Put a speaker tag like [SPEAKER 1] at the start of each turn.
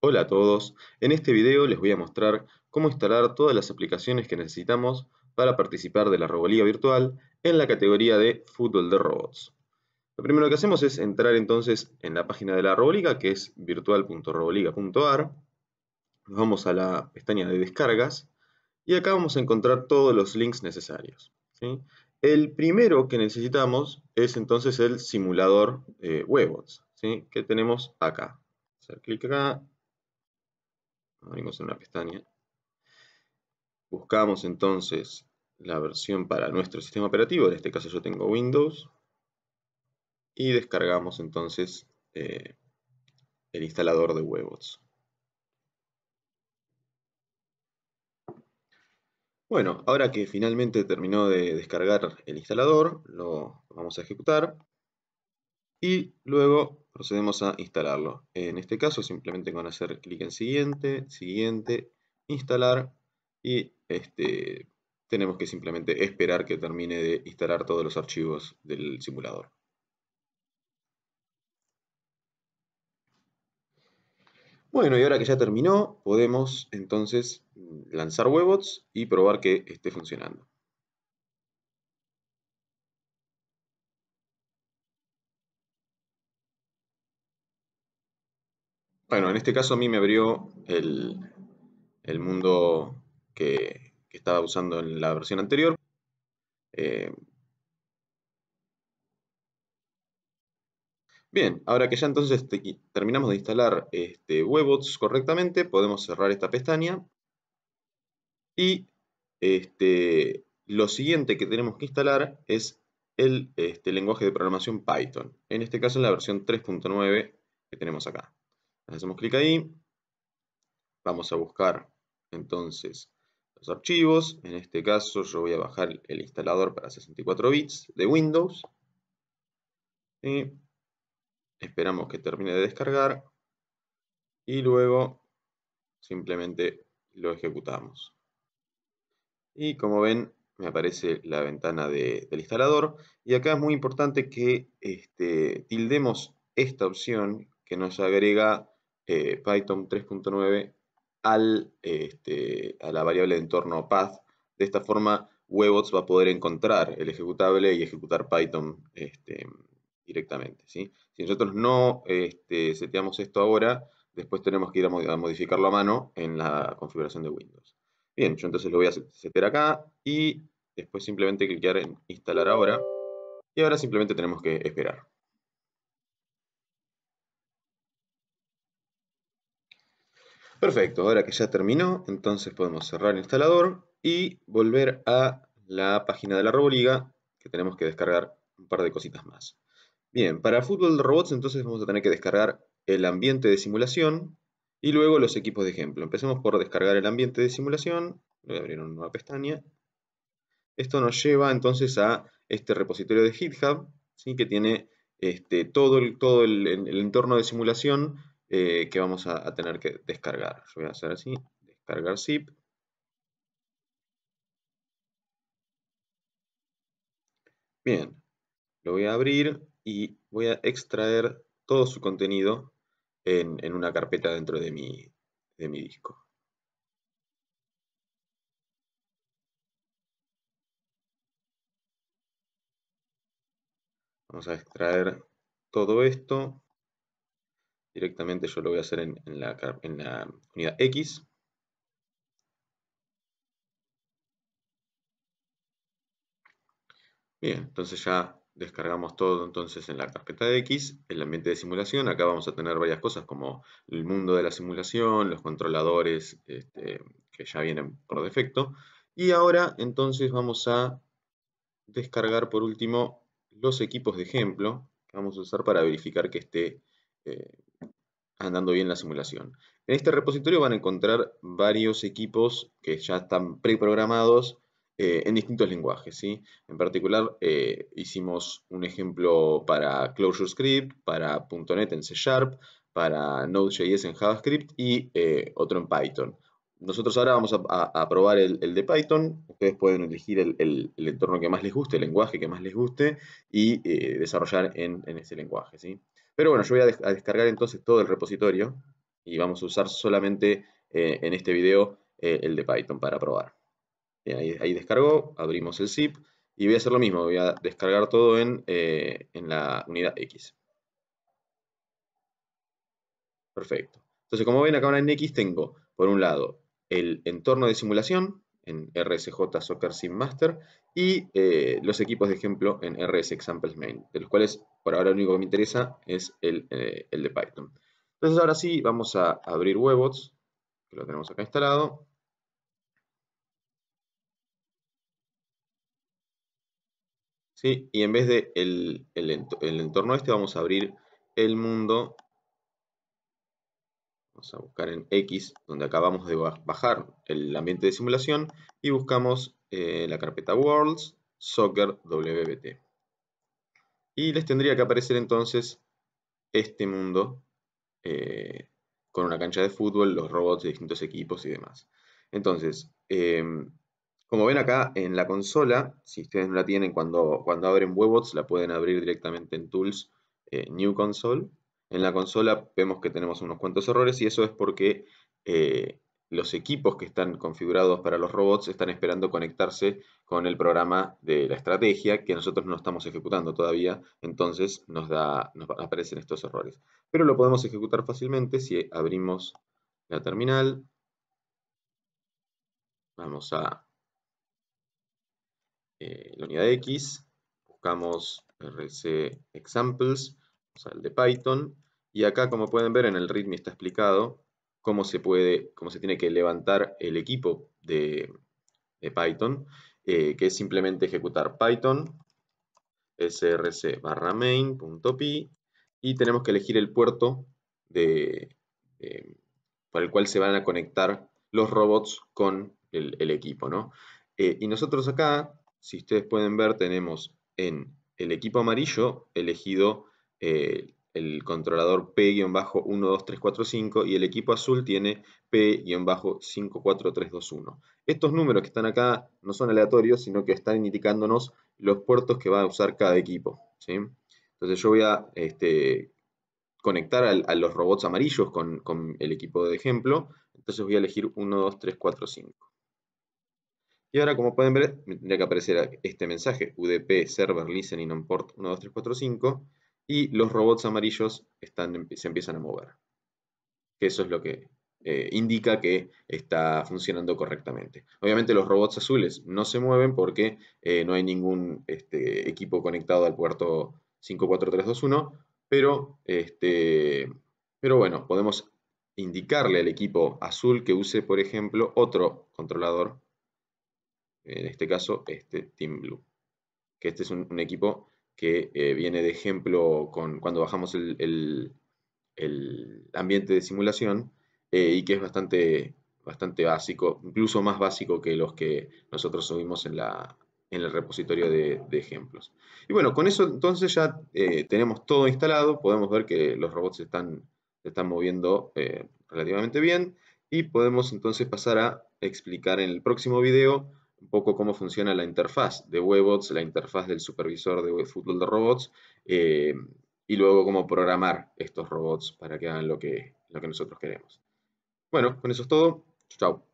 [SPEAKER 1] Hola a todos, en este video les voy a mostrar cómo instalar todas las aplicaciones que necesitamos para participar de la Roboliga virtual en la categoría de Fútbol de Robots. Lo primero que hacemos es entrar entonces en la página de la Roboliga que es virtual.roboliga.ar Nos vamos a la pestaña de descargas y acá vamos a encontrar todos los links necesarios. El primero que necesitamos es entonces el simulador eh, Webots, que tenemos acá. Hacer clic acá abrimos en una pestaña, buscamos entonces la versión para nuestro sistema operativo, en este caso yo tengo Windows, y descargamos entonces eh, el instalador de Webots. Bueno, ahora que finalmente terminó de descargar el instalador, lo vamos a ejecutar y luego procedemos a instalarlo. En este caso simplemente con hacer clic en siguiente, siguiente, instalar y este, tenemos que simplemente esperar que termine de instalar todos los archivos del simulador. Bueno, y ahora que ya terminó, podemos entonces lanzar Webots y probar que esté funcionando. Bueno, en este caso a mí me abrió el, mundo que, estaba usando en la versión anterior. Eh, bien, ahora que ya entonces terminamos de instalar este, Webots correctamente, podemos cerrar esta pestaña. Y este, lo siguiente que tenemos que instalar es el este, lenguaje de programación Python. En este caso la versión 3.9 que tenemos acá hacemos clic ahí. Vamos a buscar entonces los archivos. En este caso yo voy a bajar el instalador para 64 bits de Windows. esperamos que termine de descargar. Y luego simplemente lo ejecutamos. Y como ven, me aparece la ventana del instalador. Y acá es muy importante que este, tildemos esta opción que nos agrega eh, Python 3.9 al, este, a la variable de entorno path. De esta forma, Webots va a poder encontrar el ejecutable y ejecutar Python este, directamente. Si nosotros no este, seteamos esto ahora, después tenemos que ir a, modificarlo a mano en la configuración de Windows. Bien, yo entonces lo voy a setear acá y después simplemente clicar en instalar ahora. Y ahora simplemente tenemos que esperar. Perfecto, ahora que ya terminó, entonces podemos cerrar el instalador y volver a la página de la Roboliga, que tenemos que descargar un par de cositas más. Bien, para fútbol de robots entonces vamos a tener que descargar el ambiente de simulación y luego los equipos de ejemplo. Empecemos por descargar el ambiente de simulación, voy a abrir una nueva pestaña. Esto nos lleva entonces a este repositorio de GitHub, que tiene este, todo, el, entorno de simulación eh, que vamos a, tener que descargar. Yo voy a hacer así, descargar zip. Bien, lo voy a abrir y voy a extraer todo su contenido en, una carpeta dentro de mi, de mi disco. Vamos a extraer todo esto. Directamente yo lo voy a hacer en, la, unidad X. Bien, entonces ya descargamos todo entonces en la carpeta de X, el ambiente de simulación, acá vamos a tener varias cosas como el mundo de la simulación, los controladores este, que ya vienen por defecto, y ahora entonces vamos a descargar por último los equipos de ejemplo que vamos a usar para verificar que esté eh, andando bien la simulación. En este repositorio van a encontrar varios equipos que ya están preprogramados eh, en distintos lenguajes. ¿sí? En particular, eh, hicimos un ejemplo para Closure para .NET en C Sharp, para Node.js en JavaScript y eh, otro en Python. Nosotros ahora vamos a, probar el, de Python. Ustedes pueden elegir el, entorno que más les guste, el lenguaje que más les guste y desarrollar en, en ese lenguaje. ¿sí? Pero bueno, yo voy a, descargar entonces todo el repositorio y vamos a usar solamente eh, en este video eh, el de Python para probar. Bien, ahí, descargó, descargo, abrimos el zip y voy a hacer lo mismo, voy a descargar todo en, eh, en la unidad X. Perfecto. Entonces, como ven acá ahora en X tengo, por un lado, el entorno de simulación, en RSJ Soccer Sim Master y eh, los equipos de ejemplo en RS Examples Main, de los cuales por ahora lo único que me interesa es el, eh, de Python. Entonces ahora sí, vamos a abrir Webots, que lo tenemos acá instalado. Y en vez de el, el entorno este, vamos a abrir el mundo Vamos a buscar en X, donde acabamos de bajar el ambiente de simulación, y buscamos eh, la carpeta Worlds, Soccer WBT. Y les tendría que aparecer entonces este mundo eh, con una cancha de fútbol, los robots de distintos equipos y demás. Entonces, em, como ven acá en la consola, si ustedes no la tienen, cuando, cuando abren Webots la pueden abrir directamente en Tools, eh, New Console en la consola vemos que tenemos unos cuantos errores y eso es porque eh, los equipos que están configurados para los robots están esperando conectarse con el programa de la estrategia que nosotros no estamos ejecutando todavía, entonces nos, aparecen estos errores. Pero lo podemos ejecutar fácilmente si abrimos la terminal. Vamos a eh, la unidad X, buscamos rc examples, o el de Python. Y acá, como pueden ver, en el ritmo está explicado cómo se puede, cómo se tiene que levantar el equipo de, Python, eh, que es simplemente ejecutar Python src barra main.py y tenemos que elegir el puerto de, por el cual se van a conectar los robots con el, equipo. Eh, y nosotros acá, si ustedes pueden ver, tenemos en el equipo amarillo elegido eh, el controlador P-12345 y el equipo azul tiene P-54321. Estos números que están acá no son aleatorios, sino que están indicándonos los puertos que va a usar cada equipo. Entonces yo voy a este, conectar a los robots amarillos con, el equipo de ejemplo, entonces voy a elegir 12345 Y ahora, como pueden ver, me tendría que aparecer este mensaje, UDP Server Listening on Port 12345, y los robots amarillos están, em, se empiezan a mover. Eso es lo que eh, indica que está funcionando correctamente. Obviamente los robots azules no se mueven porque eh, no hay ningún este, equipo conectado al puerto 54321, pero, este, pero bueno, podemos indicarle al equipo azul que use, por ejemplo, otro controlador, en este caso este Team Blue, que este es un, un equipo que eh, viene de ejemplo con, cuando bajamos el, el, ambiente de simulación eh, y que es bastante, bastante básico, incluso más básico que los que nosotros subimos en, la, en el repositorio de, ejemplos. Y bueno, con eso entonces ya eh, tenemos todo instalado, podemos ver que los robots están, se están moviendo relativamente bien y podemos entonces pasar a explicar en el próximo video un poco cómo funciona la interfaz de Webots, la interfaz del supervisor de fútbol de robots, eh, y luego cómo programar estos robots para que hagan lo que, lo que nosotros queremos. Bueno, con eso es todo. Chao.